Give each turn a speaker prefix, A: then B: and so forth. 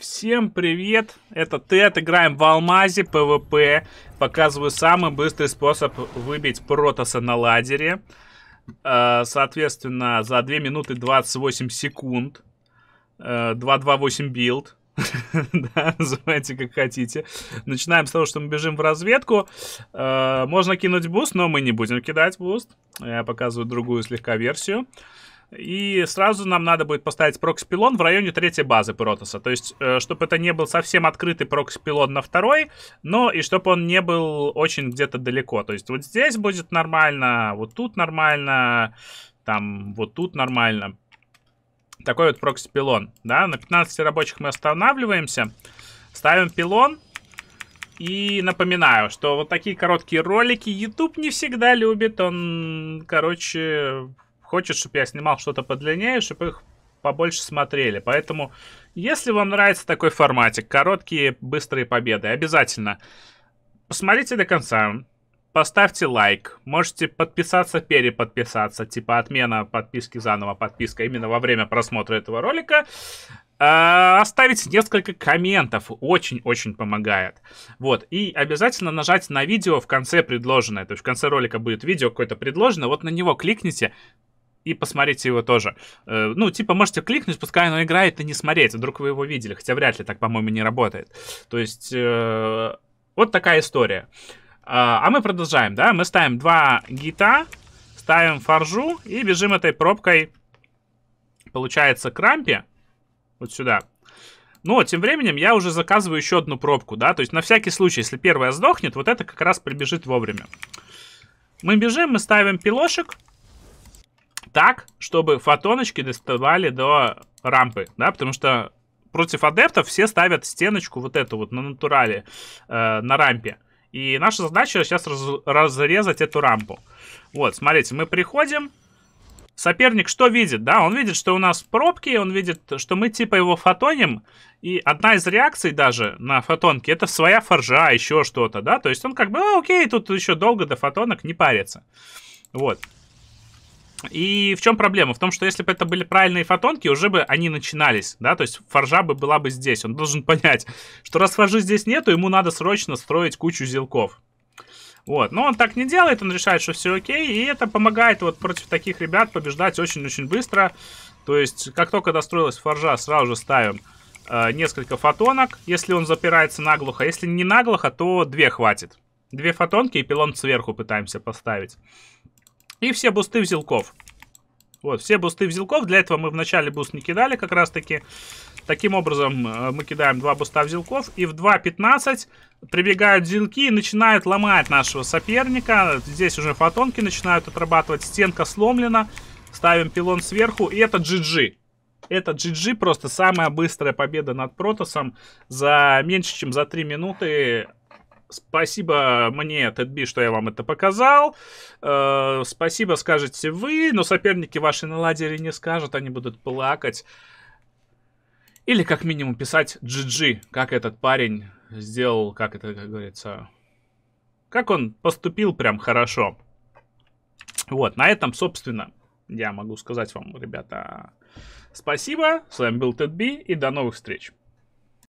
A: Всем привет! Это ты отыграем в Алмазе, ПВП. Показываю самый быстрый способ выбить Протоса на ладере. Э, соответственно, за 2 минуты 28 секунд. 228 э, билд. да, называйте как хотите. Начинаем с того, что мы бежим в разведку. Э, можно кинуть буст, но мы не будем кидать буст. Я показываю другую слегка версию. И сразу нам надо будет поставить проксипилон в районе третьей базы Протоса. То есть, э, чтобы это не был совсем открытый проксипилон на второй, но и чтобы он не был очень где-то далеко. То есть, вот здесь будет нормально, вот тут нормально, там вот тут нормально. Такой вот проксипилон, да. На 15 рабочих мы останавливаемся, ставим пилон. И напоминаю, что вот такие короткие ролики YouTube не всегда любит. Он, короче, хочет, чтобы я снимал что-то подлиннее, чтобы их побольше смотрели. Поэтому, если вам нравится такой форматик, короткие, быстрые победы, обязательно посмотрите до конца, поставьте лайк, можете подписаться, переподписаться, типа отмена подписки, заново подписка именно во время просмотра этого ролика. А, оставить несколько комментов очень-очень помогает. Вот, и обязательно нажать на видео в конце предложенное. То есть в конце ролика будет видео какое-то предложено, вот на него кликните, и посмотрите его тоже. Э, ну, типа, можете кликнуть, пускай оно играет, и не смотреть. Вдруг вы его видели, хотя вряд ли так, по-моему, не работает. То есть, э, вот такая история. А, а мы продолжаем, да? Мы ставим два гита, ставим фаржу и бежим этой пробкой, получается, к рампе. Вот сюда. Но тем временем я уже заказываю еще одну пробку, да? То есть, на всякий случай, если первая сдохнет, вот это как раз прибежит вовремя. Мы бежим, мы ставим пилошек так, чтобы фотоночки доставали до рампы, да, потому что против адептов все ставят стеночку вот эту вот на натурале, э, на рампе. И наша задача сейчас раз, разрезать эту рампу. Вот, смотрите, мы приходим. Соперник что видит, да? Он видит, что у нас пробки, он видит, что мы типа его фотоним. И одна из реакций даже на фотонки это своя форжа, еще что-то, да? То есть он как бы, окей, тут еще долго до фотонок не парится. Вот. И в чем проблема? В том, что если бы это были правильные фотонки, уже бы они начинались, да, то есть форжа бы была бы здесь. Он должен понять, что раз форжи здесь нету, ему надо срочно строить кучу зелков. Вот, но он так не делает, он решает, что все окей, и это помогает вот против таких ребят побеждать очень-очень быстро. То есть, как только достроилась форжа, сразу же ставим э, несколько фотонок, если он запирается наглухо. Если не наглухо, то две хватит. Две фотонки и пилон сверху пытаемся поставить. И все бусты в взялков. Вот, все бусты в взялков. Для этого мы вначале буст не кидали как раз-таки. Таким образом, э, мы кидаем два буста в взялков. И в 2.15 прибегают зилки и начинают ломать нашего соперника. Здесь уже фотонки начинают отрабатывать. Стенка сломлена. Ставим пилон сверху. И это GG. Это GG, просто самая быстрая победа над Протосом. За меньше, чем за 3 минуты Спасибо мне, Тедби, что я вам это показал. Э, спасибо скажете вы, но соперники ваши на ладере не скажут, они будут плакать. Или как минимум писать GG, как этот парень сделал, как это, как говорится, как он поступил прям хорошо. Вот, на этом, собственно, я могу сказать вам, ребята, спасибо. С вами был Тедби и до новых встреч.